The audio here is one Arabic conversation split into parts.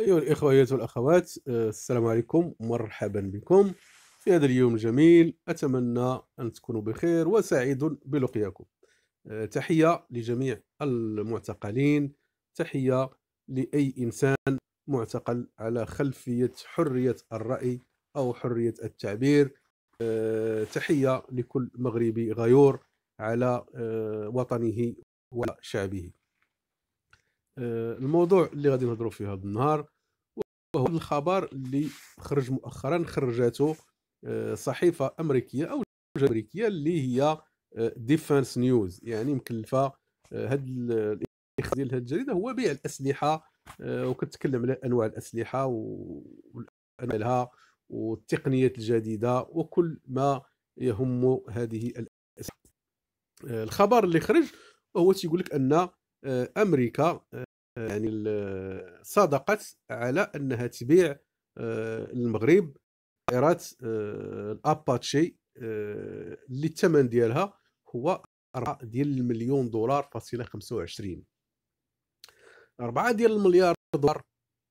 أيها أيها والأخوات آه، السلام عليكم مرحبا بكم في هذا اليوم الجميل أتمنى أن تكونوا بخير وسعيد بلقياكم آه، تحية لجميع المعتقلين تحية لأي إنسان معتقل على خلفية حرية الرأي أو حرية التعبير آه، تحية لكل مغربي غيور على وطنه وشعبه آه، الموضوع اللي غادي نهضروا فيه هذا النهار وهو الخبر اللي خرج مؤخرا خرجته آه، صحيفه امريكيه او امريكيه اللي هي ديفنس آه، نيوز يعني مكلفه هاد الاخ ديال هاد الجريده هو بيع الاسلحه وكتكلم على انواع الاسلحه وانواعها والتقنيات الجديده وكل ما يهم هذه الاسلحه الخبر اللي خرج هو تيقول لك ان امريكا يعني صادقت على انها تبيع المغرب آه، طائرات آه، الاباتشي اللي آه، الثمن ديالها هو 4 ديال المليون دولار فاصله 25 4 ديال المليار دولار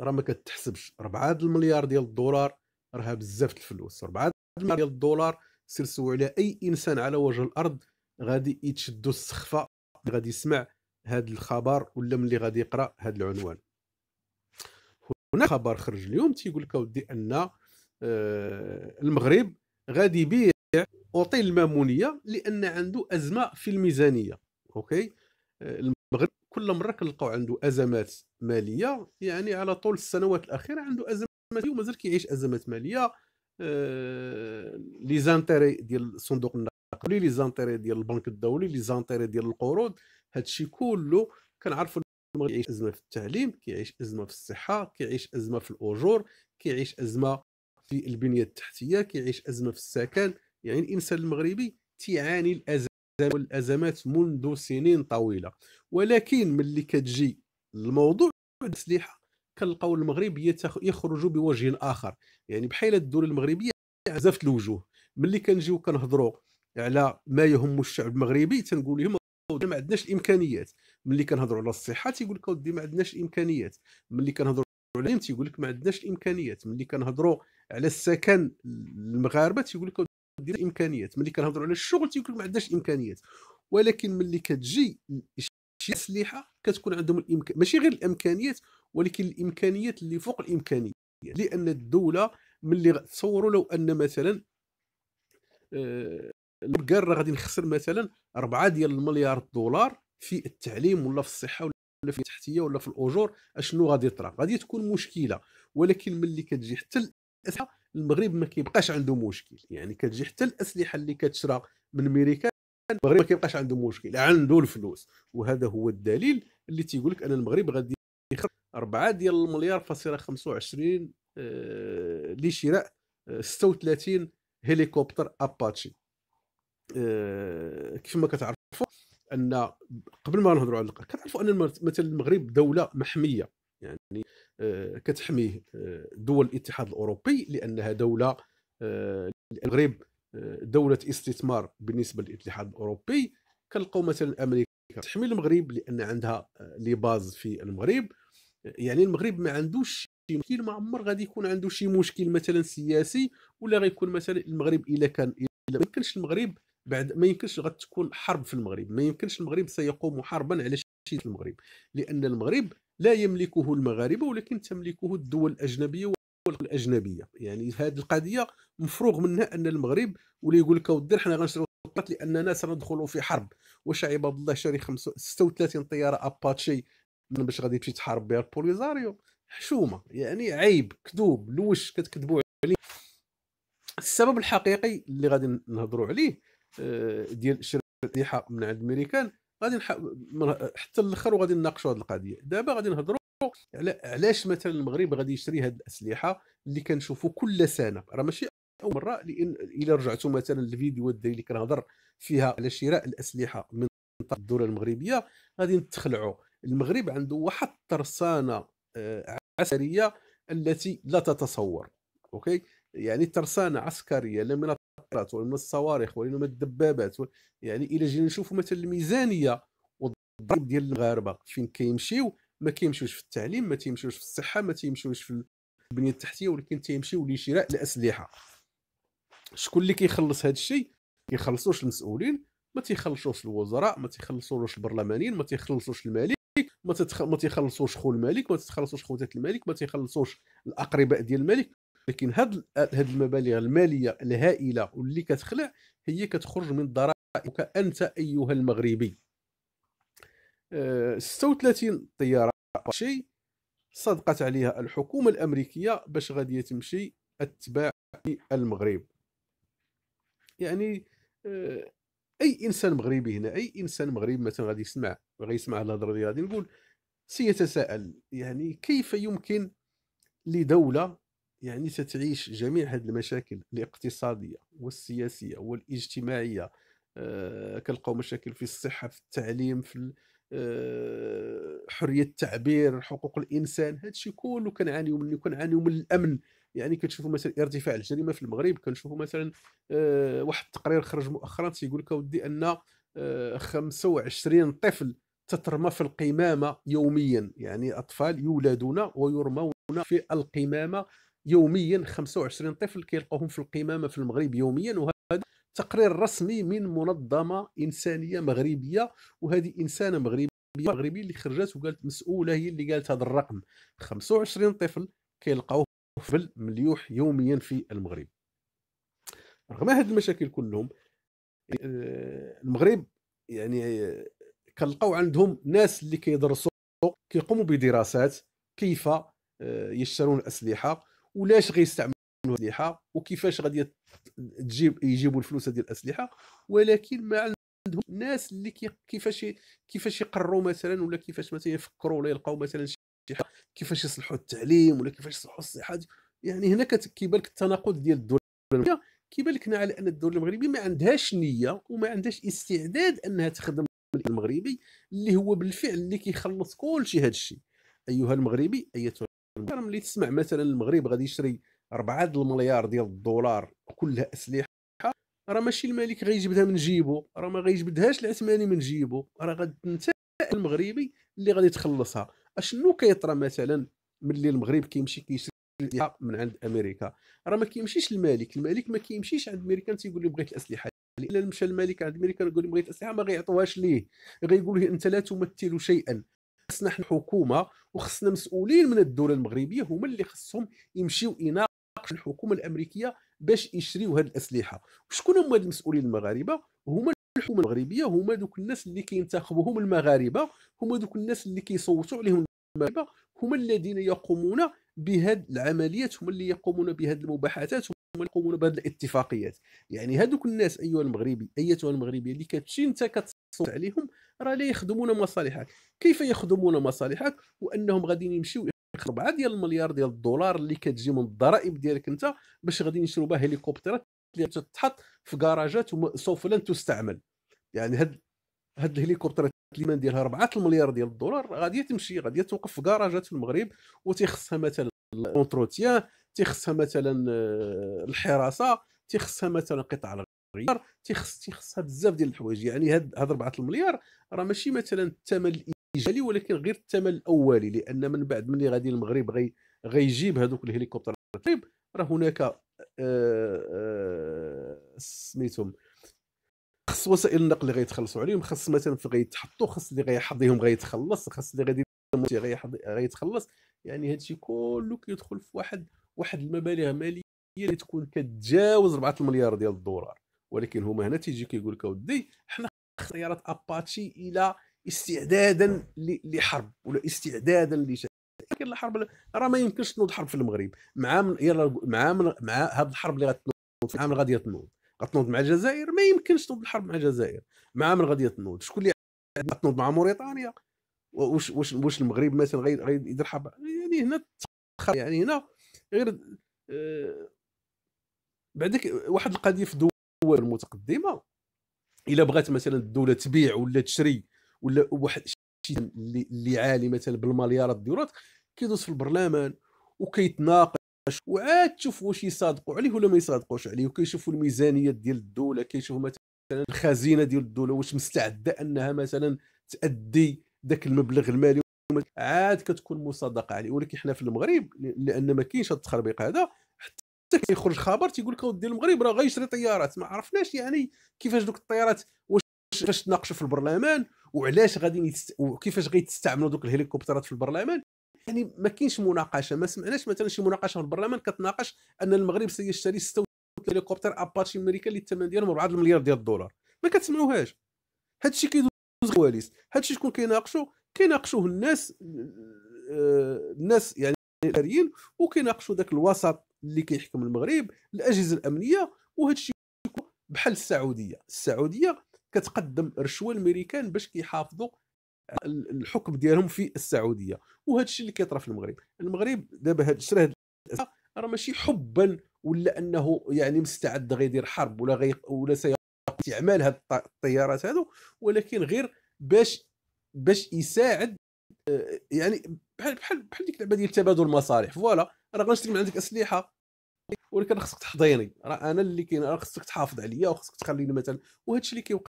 راه ما كتحسبش 4 ديال المليار ديال الدولار راها بزاف الفلوس 4 المليار ديال الدولار سير سول على اي انسان على وجه الارض غادي يتشدو السخفه غادي يسمع هذا الخبر ولا ملي غادي يقرا هذا العنوان هنا خبر خرج اليوم تيقول لك اودي ان آه، المغرب غادي يبيع اوطيل المامونيه لان عنده ازمه في الميزانيه اوكي المغرب كل مره كنلقاو عنده ازمات ماليه يعني على طول السنوات الاخيره عنده ازمات ومازال كيعيش ازمات ماليه آه، لي زانتيري ديال صندوق النقد لي زانتيري ديال البنك الدولي لي زانتيري ديال القروض هادشي كله كنعرفوا المغرب كيعيش ازمه في التعليم كيعيش ازمه في الصحه كيعيش ازمه في الاجور كيعيش ازمه في البنيه التحتيه كيعيش ازمه في السكن يعني الانسان المغربي تيعاني الازمات والازمات منذ سنين طويله ولكن ملي كتجي الموضوع الاسلحه كنلقاو المغرب يخرج بوجه اخر يعني بحال الدول المغربيه عزفت الوجوه ملي كنجيو كنهضروا على ما يهم الشعب المغربي تنقول لهم ما عندناش الامكانيات ملي كنهضروا على الصحه تيقول لك اودي ما عندناش الامكانيات ملي كنهضروا على العلم تيقول لك ما عندناش الامكانيات ملي كنهضروا على السكن المغاربه تيقول لك اودي الامكانيات ملي كنهضروا على الشغل تيقول لك ما عندناش الامكانيات ولكن ملي كتجي الاسلحه كتكون عندهم الامكان ماشي غير الامكانيات ولكن الامكانيات اللي فوق الامكانيات لان الدوله ملي تصوروا لو ان مثلا آه، البرجر راه غادي نخسر مثلا 4 ديال المليار دولار في التعليم ولا في الصحه ولا في التحتيه ولا في الاجور اشنو غادي يطرا غادي تكون مشكله ولكن ملي كتجي حتى الاسلحه المغرب ما كيبقاش عنده مشكل يعني كتجي حتى الاسلحه اللي كتشرى من امريكا المغرب ما كيبقاش عنده مشكل عنده الفلوس وهذا هو الدليل اللي تيقول لك ان المغرب غادي يخسر 4 ديال المليار فاصله 25 آه، لشراء 36 آه، هليكوبتر اباتشي آه، ما كتعرفوا ان قبل ما نهضروا على كتعرفوا ان مثلا المغرب دوله محميه يعني آه، كتحميه آه، دول الاتحاد الاوروبي لانها دوله المغرب دوله استثمار بالنسبه للاتحاد الاوروبي كنلقاو مثلا امريكا تحمي المغرب لان عندها لي باز في المغرب يعني المغرب ما عندوش شي مشكل ما عمر غادي يكون عنده شي مشكل مثلا سياسي ولا غيكون مثلا المغرب الا كان الا ما يمكنش المغرب بعد ما يمكنش غتكون حرب في المغرب ما يمكنش المغرب سيقوم حربا على شيء في المغرب لان المغرب لا يملكه المغاربه ولكن تملكه الدول الاجنبيه الاجنبيه يعني هذه القضيه مفروغ منها ان المغرب ولا يقول لك اودي حنا غنشريو الطيارات لاننا سندخل في حرب واش عباد الله شاري 36 طياره اباتشي باش غادي تمشي تحارب بها البوليزاريو حشومه يعني عيب كذوب لوش كتكذبوا عليه السبب الحقيقي اللي غادي نهضروا عليه آه، ديال الشريحه من عند الميريكان غادي حتى الاخر وغادي نناقشوا هذه القضيه دابا غادي نهضروا على علاش مثلا المغرب غادي يشري هذه الاسلحه اللي كنشوفوا كل سنه راه ماشي اول مره لان الى رجعتوا مثلا الفيديو اللي كنهضر فيها على شراء الاسلحه من الدوله المغربيه غادي نتخلعوا المغرب عنده واحد الترسانه آه، عسكريه التي لا تتصور اوكي يعني ترسانه عسكريه لا من الطائرات ولا من الصواريخ ولا من الدبابات يعني الى جينا نشوفوا مثلا الميزانيه والضرب ديال المغاربه فين كيمشيو ما كيمشيوش في التعليم ما تيمشيوش في الصحه ما تيمشيوش في البنيه التحتيه ولكن تيمشيو لشراء الاسلحه شكون اللي كيخلص هذا الشيء كيخلصوش المسؤولين ما تيخلصوش الوزراء ما تيخلصوش البرلمانيين ما تيخلصوش الملك ما تتخ... ما تيخلصوش خو الملك ما تتخلصوش خوتات الملك ما تيخلصوش الاقرباء ديال الملك لكن هاد هاد المبالغ الماليه الهائله واللي كتخلع هي كتخرج من ضرائبك انت ايها المغربي أه 36 طياره شيء صدقت عليها الحكومه الامريكيه باش غادي تمشي اتباع المغرب يعني آه، اي انسان مغربي هنا اي انسان مغربي مثلا غادي يسمع غادي يسمع الهضره ديالي غادي نقول سيتساءل يعني كيف يمكن لدوله يعني ستعيش جميع هذه المشاكل الاقتصاديه والسياسيه والاجتماعيه آه، كنلقاو مشاكل في الصحه في التعليم في آه، حريه التعبير حقوق الانسان هذا الشيء كله كنعانيو منه كنعانيو من الامن يعني كتشوفوا مثلا ارتفاع الجريمه في المغرب كنشوفوا مثلا آه، واحد التقرير خرج مؤخرا تيقول لك اودي ان 25 طفل تترمى في القمامه يوميا يعني اطفال يولدون ويرمون في القمامه يوميا 25 طفل كيلقاوهم في القمامه في المغرب يوميا وهذا تقرير رسمي من منظمه انسانيه مغربيه وهذه انسانه مغربيه مغربي اللي خرجت وقالت مسؤوله هي اللي قالت هذا الرقم 25 طفل كيلقاوه في المليوح يوميا في المغرب رغم هذه المشاكل كلهم آه، المغرب يعني آه، كنلقاو عندهم ناس اللي كيدرسوا كيقوموا بدراسات كيف آه، يشترون الاسلحه ولاش غيستعملوا الاسلحه وكيفاش غادي تجيب يجيبوا الفلوس ديال الاسلحه ولكن ما عندهم الناس اللي كيفاش كيفاش يقرروا مثلا ولا كيفاش مثلا يفكروا ولا يلقاو مثلا شي حاجه كيفاش يصلحوا التعليم ولا كيفاش يصلحوا الصحه يعني هنا كيبان لك التناقض ديال الدوله المغربيه كيبان لك على ان الدوله المغربيه ما عندهاش نيه وما عندهاش استعداد انها تخدم المغربي اللي هو بالفعل اللي كيخلص كل شيء هذا الشيء ايها المغربي ايتها ملي تسمع مثلا المغرب غادي يشري 4 المليار ديال الدولار كلها اسلحه راه ماشي الملك غيجبدها من جيبو راه ما غيجبدهاش العثماني من جيبو راه انت المغربي اللي غادي تخلصها اشنو كيطرى مثلا ملي المغرب كيمشي كيشري الاسلحه من عند امريكا راه ما كيمشيش الملك الملك ما كيمشيش عند الامريكان تيقول له بغيت الاسلحه الا مشى الملك عند امريكان يقول له بغيت الاسلحه ما غيعطوهاش ليه غيقول له انت لا تمثل شيئا خصنا حنا حكومه وخصنا مسؤولين من الدوله المغربيه هما اللي خصهم يمشيو يناقشوا الحكومه الامريكيه باش يشريو هذه الاسلحه وشكون هما المسؤولين المغاربه هما الحكومه المغربيه هما دوك الناس اللي كينتخبوهم المغاربه هما دوك الناس اللي كيصوتوا عليهم المغاربه هما الذين يقومون بهاد العمليات هما اللي يقومون بهاد المباحثات هما اللي يقومون بهاد الاتفاقيات يعني هادوك الناس ايها المغربي ايتها المغربيه اللي كتمشي انت كتصوت عليهم راه لا يخدمون مصالحك كيف يخدمون مصالحك وانهم غادي يمشيو 4 ديال المليار ديال الدولار اللي كتجي من الضرائب ديالك انت باش غادي يشروا بها هليكوبترات اللي تتحط في كراجات وسوف لن تستعمل يعني هاد هاد الهليكوبترات اللي ديالها 4 المليار ديال الدولار غادي تمشي غادي توقف في كراجات في المغرب وتيخصها مثلا الاونتروتيان تيخصها مثلا آه، الحراسه تيخصها مثلا قطاع صغير تيخص تيخصها بزاف ديال الحوايج يعني هاد هاد 4 المليار راه ماشي مثلا الثمن الايجابي ولكن غير الثمن الاولي لان من بعد ملي غادي المغرب غي غيجيب هذوك الهليكوبتر طيب، راه هناك آه، آه، سميتهم خص وسائل النقل اللي غيتخلصوا عليهم خص مثلا في غيتحطوا خص اللي غيحضيهم غيتخلص خص اللي غادي غيتخلص يعني هادشي كله كيدخل في واحد واحد المبالغ ماليه اللي تكون كتجاوز 4 المليار ديال الدولار ولكن هما هنا تيجي كيقول لك اودي حنا سيارات اباتشي الى استعدادا لحرب ولا استعدادا لشيء لكن الحرب راه ما يمكنش تنوض حرب في المغرب مع من يلا مع من مع هاد الحرب اللي غتنوض مع من غادي تنوض غتنوض مع الجزائر ما يمكنش تنوض الحرب مع الجزائر مع من غادي تنوض شكون اللي غتنوض مع موريتانيا واش واش واش المغرب مثلا غيدير حرب يعني هنا يعني هنا غير آه، بعدك واحد القضيه في دول الدوائر المتقدمه الا بغات مثلا الدوله تبيع ولا تشري ولا واحد شي اللي عالي مثلا بالمليارات الدولارات كيدوز في البرلمان وكيتناقش وعاد تشوف واش يصادقوا عليه ولا ما يصادقوش عليه وكيشوفوا الميزانيه ديال الدوله كيشوفوا مثلا الخزينه ديال الدوله واش مستعده انها مثلا تادي ذاك المبلغ المالي عاد كتكون مصادقه عليه ولكن حنا في المغرب لان ما كاينش هذا التخربيق هذا كيخرج خبر تيقول لك اودي المغرب راه غيشري طيارات ما عرفناش يعني كيفاش دوك الطيارات واش فاش تناقشوا في البرلمان وعلاش غادي يتست... وكيفاش غيتستعملوا دوك الهليكوبترات في البرلمان يعني ما كاينش مناقشه ما سمعناش مثلا شي مناقشه في البرلمان كتناقش ان المغرب سيشتري 6 هليكوبتر اباتشي امريكا اللي الثمن ديالهم 4 مليار ديال الدولار ما كتسمعوهاش هادشي كيدوز الكواليس هادشي شكون كيناقشوا كيناقشوه الناس آه، الناس يعني الاريين وكيناقشوا ذاك الوسط اللي كيحكم المغرب الاجهزه الامنيه وهذا الشيء بحال السعوديه السعوديه كتقدم رشوه الامريكان باش كيحافظوا الحكم ديالهم في السعوديه وهذا الشيء اللي كيطرى في المغرب المغرب دابا هاد شرا راه ماشي حبا ولا انه يعني مستعد غيدير حرب ولا غي ولا سيعمل هاد الطيارات هادو ولكن غير باش باش يساعد آه، يعني بحال بحال بحال ديك اللعبه ديال تبادل المصالح فوالا انا غنشري من عندك اسلحه ولكن خصك تحضيني راه انا اللي كاين راه خصك تحافظ عليا وخصك تخليني مثلا وهذا الشيء اللي كيوقع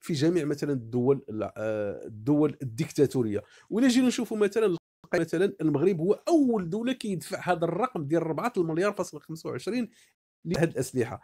في جميع مثلا الدول آه، الدول الديكتاتوريه ولا جينا نشوفوا مثلا مثلا المغرب هو اول دوله كيدفع هذا الرقم ديال 4 مليار فاصل 25 لهذه الاسلحه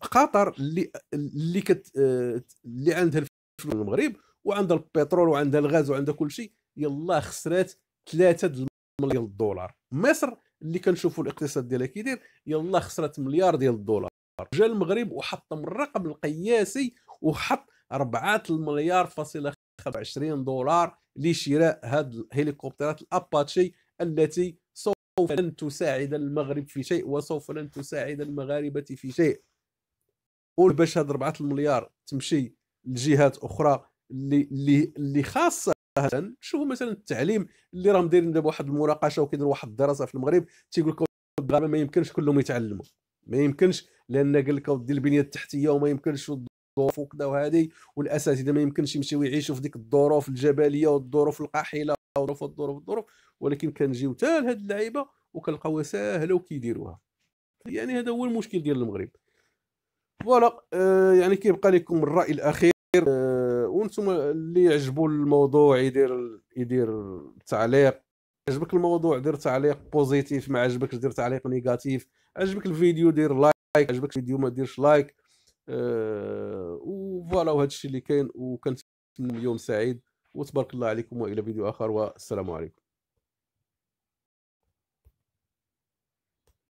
قطر اللي اللي كت آه، اللي عندها الفلوس المغرب وعندها البترول وعندها الغاز وعندها كل شيء يلا خسرات 3 مليار دولار مصر اللي كنشوفوا الاقتصاد ديالها كيدير يلا خسرت مليار ديال الدولار جا المغرب وحطم الرقم القياسي وحط 4 المليار فاصلة 25 دولار لشراء هاد الهليكوبترات الاباتشي التي سوف لن تساعد المغرب في شيء وسوف لن تساعد المغاربه في شيء قول باش هاد 4 المليار تمشي لجهات اخرى اللي اللي اللي خاصه شوفوا مثلا التعليم اللي راهم دايرين دابا واحد المناقشه وكيديروا واحد الدراسه في المغرب تيقول لك ما يمكنش كلهم يتعلموا ما يمكنش لان قال لك ودي البنيه التحتيه وما يمكنش الظروف وكذا وهذه والاساتذه ما يمكنش يمشيو يعيشوا في ديك الظروف الجبليه والظروف القاحله والظروف والظروف والظروف ولكن كنجيو حتى لهاد اللعيبه وكنلقاوها ساهله وكيديروها يعني هذا هو المشكل ديال المغرب فوالا آه يعني كيبقى لكم الراي الاخير آه، وانتم اللي يعجبوا الموضوع يدير يدير تعليق عجبك الموضوع دير تعليق بوزيتيف ما عجبكش دير تعليق نيجاتيف عجبك الفيديو دير لايك عجبك الفيديو ما ديرش لايك آه، وفوالا وهذا الشيء اللي كاين وكنتمنى يوم سعيد وتبارك الله عليكم والى فيديو اخر والسلام عليكم